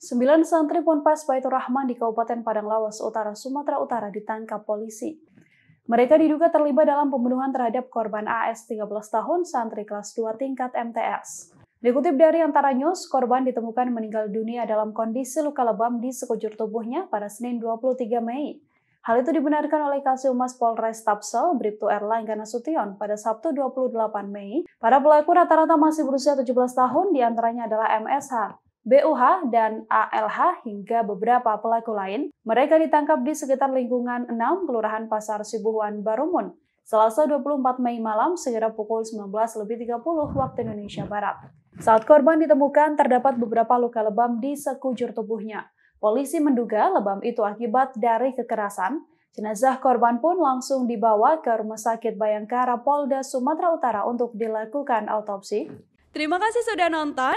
Sembilan santri Ponpas Baitur Rahman di Kabupaten Padang Lawas Utara, Sumatera Utara ditangkap polisi. Mereka diduga terlibat dalam pembunuhan terhadap korban AS 13 tahun santri kelas 2 tingkat MTS. Dikutip dari Antara News, korban ditemukan meninggal dunia dalam kondisi luka lebam di sekujur tubuhnya pada Senin 23 Mei. Hal itu dibenarkan oleh Kasih Umas Polres Tapsel, Bribtu Erlangga Nasution, pada Sabtu 28 Mei. Para pelaku rata-rata masih berusia 17 tahun, diantaranya adalah MSH. BUH dan ALH hingga beberapa pelaku lain. Mereka ditangkap di sekitar lingkungan 6 Kelurahan Pasar Sibuhuan Barumun, Selasa 24 Mei malam segera pukul 19.30 waktu Indonesia Barat. Saat korban ditemukan, terdapat beberapa luka lebam di sekujur tubuhnya. Polisi menduga lebam itu akibat dari kekerasan. Jenazah korban pun langsung dibawa ke Rumah Sakit Bayangkara Polda Sumatera Utara untuk dilakukan autopsi. Terima kasih sudah nonton.